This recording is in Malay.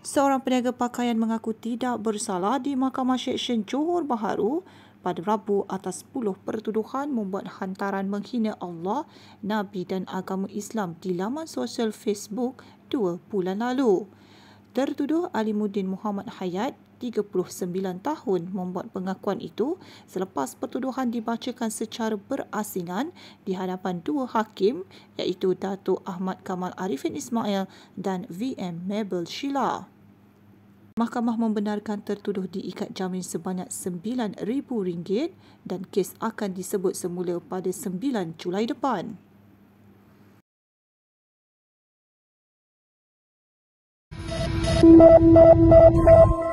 seorang peniaga pakaian mengaku tidak bersalah di Mahkamah Seksyen Johor Baharu pada Rabu atas 10 pertuduhan membuat hantaran menghina Allah, Nabi dan agama Islam di laman sosial Facebook dua bulan lalu. Tertuduh Alimuddin Muhammad Hayat, 39 tahun membuat pengakuan itu selepas pertuduhan dibacakan secara berasingan di hadapan dua hakim iaitu Dato' Ahmad Kamal Arifin Ismail dan VM Mabel Sheila. Mahkamah membenarkan tertuduh diikat jamin sebanyak RM9,000 dan kes akan disebut semula pada 9 Julai depan. Mom, mom, mom,